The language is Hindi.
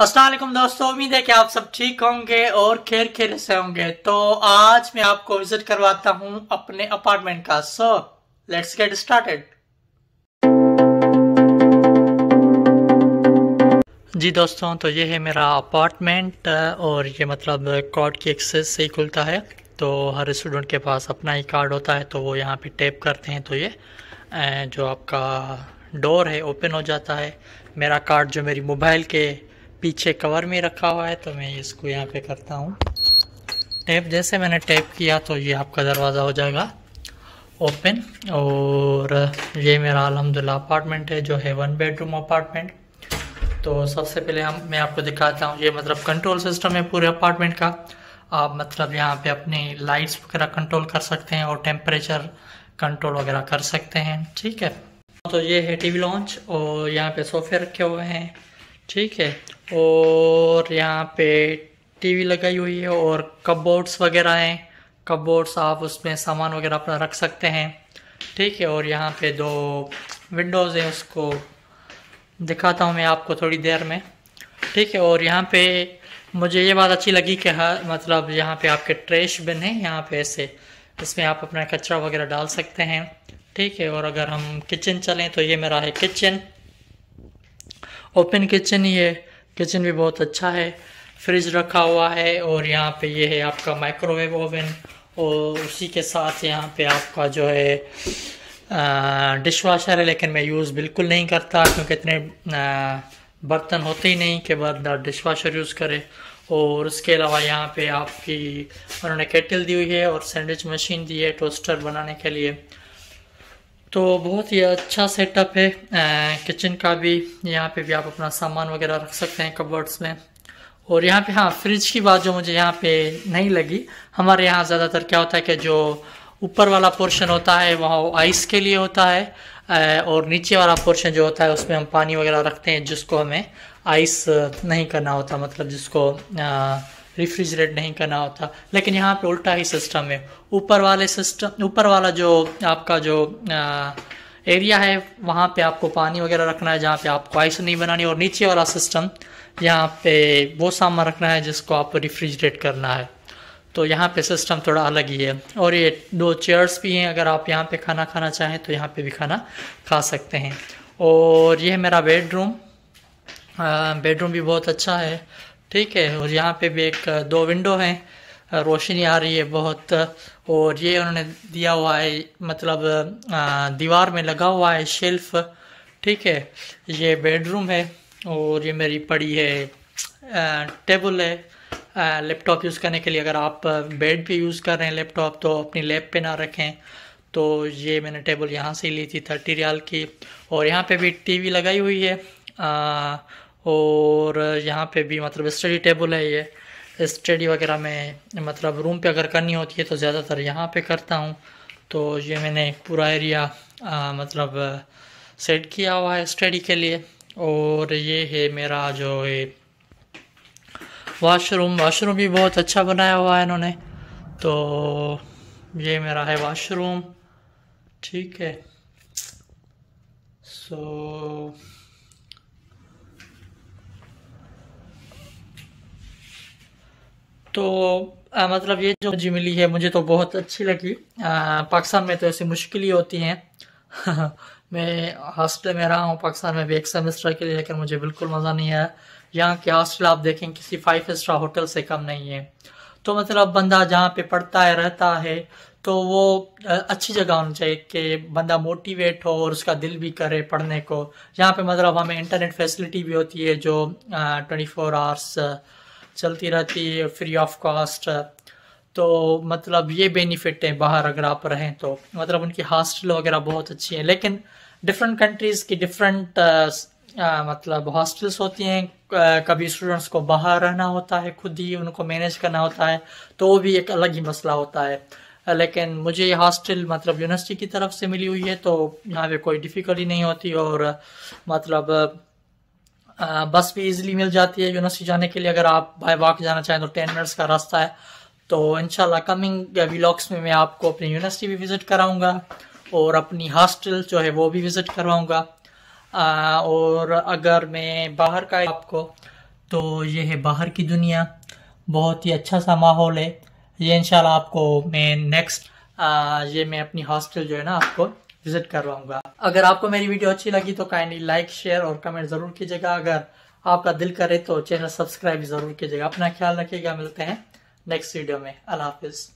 असलम दोस्तों उम्मीद है कि आप सब ठीक होंगे और खेर खेर से होंगे तो आज मैं आपको विजिट करवाता हूं अपने अपार्टमेंट का सो लेट्स गेट स्टार्टेड जी दोस्तों तो ये है मेरा अपार्टमेंट और ये मतलब कार्ड की एक्सेस से ही खुलता है तो हर स्टूडेंट के पास अपना ही कार्ड होता है तो वो यहाँ पे टैप करते हैं तो ये जो आपका डोर है ओपन हो जाता है मेरा कार्ड जो मेरी मोबाइल के पीछे कवर में रखा हुआ है तो मैं इसको यहाँ पे करता हूँ टैप जैसे मैंने टैप किया तो ये आपका दरवाज़ा हो जाएगा ओपन और ये मेरा अलहमदिल्ला अपार्टमेंट है जो है वन बेडरूम अपार्टमेंट तो सबसे पहले हम मैं आपको दिखाता हूँ ये मतलब कंट्रोल सिस्टम है पूरे अपार्टमेंट का आप मतलब यहाँ पे अपनी लाइट्स वगैरह कंट्रोल कर सकते हैं और टेम्परेचर कंट्रोल वगैरह कर सकते हैं ठीक है तो ये है टीवी लॉन्च और यहाँ पे सोफे रखे हुए हैं ठीक है और यहाँ पे टीवी लगाई हुई है और कपबोर्ड्स वगैरह हैं कपबोर्ड्स आप उसमें सामान वगैरह अपना रख सकते हैं ठीक है और यहाँ पे दो विंडोज़ हैं उसको दिखाता हूँ मैं आपको थोड़ी देर में ठीक है और यहाँ पे मुझे ये बात अच्छी लगी कि हर मतलब यहाँ पे आपके ट्रेश बिन हैं यहाँ पे ऐसे इसमें आप अपना कचरा वगैरह डाल सकते हैं ठीक है और अगर हम किचन चलें तो ये मेरा है किचन ओपन किचन ही है किचन भी बहुत अच्छा है फ्रिज रखा हुआ है और यहाँ पे ये है आपका माइक्रोवेव ओवन और उसी के साथ यहाँ पे आपका जो है डिश वाशर है लेकिन मैं यूज़ बिल्कुल नहीं करता क्योंकि इतने बर्तन होते ही नहीं कि बाद डिश वाशर यूज़ करें और उसके अलावा यहाँ पे आपकी उन्होंने केटल दी हुई है और सैंडविच मशीन दी है टोस्टर बनाने के लिए तो बहुत ही अच्छा सेटअप है किचन का भी यहाँ पे भी आप अपना सामान वगैरह रख सकते हैं कबर्ड्स में और यहाँ पे हाँ फ्रिज की बात जो मुझे यहाँ पे नहीं लगी हमारे यहाँ ज़्यादातर क्या होता है कि जो ऊपर वाला पोर्शन होता है वहाँ आइस के लिए होता है और नीचे वाला पोर्शन जो होता है उसमें हम पानी वगैरह रखते हैं जिसको हमें आइस नहीं करना होता मतलब जिसको आ, रिफ्रिजरेट नहीं करना होता लेकिन यहाँ पे उल्टा ही सिस्टम है ऊपर वाले सिस्टम ऊपर वाला जो आपका जो आ, एरिया है वहाँ पे आपको पानी वगैरह रखना है जहाँ पे आपको आइस नहीं बनानी और नीचे वाला सिस्टम यहाँ पे वो सामान रखना है जिसको आपको रिफ्रिजरेट करना है तो यहाँ पे सिस्टम थोड़ा अलग ही है और ये दो चेयर्स भी हैं अगर आप यहाँ पे खाना खाना चाहें तो यहाँ पे भी खाना खा सकते हैं और ये है मेरा बेडरूम बेडरूम भी बहुत अच्छा है ठीक है और यहाँ पे भी एक दो विंडो हैं रोशनी आ रही है बहुत और ये उन्होंने दिया हुआ है मतलब दीवार में लगा हुआ है शेल्फ ठीक है ये बेडरूम है और ये मेरी पड़ी है टेबल है लैपटॉप यूज़ करने के लिए अगर आप बेड पे यूज़ कर रहे हैं लैपटॉप तो अपनी लैब पे ना रखें तो ये मैंने टेबल यहाँ से ली थी थर्टी रियाल की और यहाँ पे भी टीवी लगाई हुई है आ, और यहाँ पे भी मतलब स्टडी टेबल है ये स्टडी वगैरह में मतलब रूम पे अगर करनी होती है तो ज़्यादातर यहाँ पे करता हूँ तो ये मैंने पूरा एरिया आ, मतलब सेट किया हुआ है स्टडी के लिए और ये है मेरा जो है वाशरूम वाशरूम भी बहुत अच्छा बनाया हुआ है इन्होंने तो ये मेरा है वाशरूम ठीक है सो so, तो आ, मतलब ये जो मुझे मिली है मुझे तो बहुत अच्छी लगी पाकिस्तान में तो ऐसी मुश्किल ही होती हैं मैं हॉस्टल में रहा हूँ पाकिस्तान में भी एक सेमेस्टर के लिए लेकिन मुझे बिल्कुल मज़ा नहीं आया यहाँ के हॉस्टल आप देखें किसी फाइव स्टार होटल से कम नहीं है तो मतलब बंदा जहाँ पे पढ़ता है रहता है तो वो अच्छी जगह होनी चाहिए कि बंदा मोटिवेट हो और उसका दिल भी करे पढ़ने को यहाँ पे मतलब हमें इंटरनेट फैसिलिटी भी होती है जो ट्वेंटी फोर आवर्स चलती रहती है फ्री ऑफ कॉस्ट तो मतलब ये बेनिफिट है बाहर अगर आप रहें तो मतलब उनकी हॉस्टल वगैरह बहुत अच्छी है लेकिन डिफरेंट कंट्रीज़ की डिफरेंट uh, uh, मतलब हॉस्टल्स होती हैं uh, कभी स्टूडेंट्स को बाहर रहना होता है खुद ही उनको मैनेज करना होता है तो वो भी एक अलग ही मसला होता है लेकिन मुझे ये हॉस्टल मतलब यूनिवर्सिटी की तरफ से मिली हुई है तो यहाँ पे कोई डिफ़िकल्टी नहीं होती और मतलब बस भी इजीली मिल जाती है यूनिवर्सिटी जाने के लिए अगर आप बाय वॉक जाना चाहें तो टेन मिनट्स का रास्ता है तो इनशाला कमिंग व्लॉग्स में मैं आपको अपनी यूनिवर्सिटी भी विज़िट कराऊँगा और अपनी हॉस्टल जो है वो भी विज़िट करवाऊँगा और अगर मैं बाहर का आपको तो ये है बाहर की दुनिया बहुत ही अच्छा सा माहौल है ये इनशाला आपको मैं नेक्स्ट ये मैं अपनी हॉस्टल जो है ना आपको विजिट करवाऊंगा अगर आपको मेरी वीडियो अच्छी लगी तो काइंडली लाइक शेयर और कमेंट जरूर कीजिएगा अगर आपका दिल करे तो चैनल सब्सक्राइब जरूर कीजिएगा अपना ख्याल रखिएगा मिलते हैं नेक्स्ट वीडियो में अल्लाह हाफिज़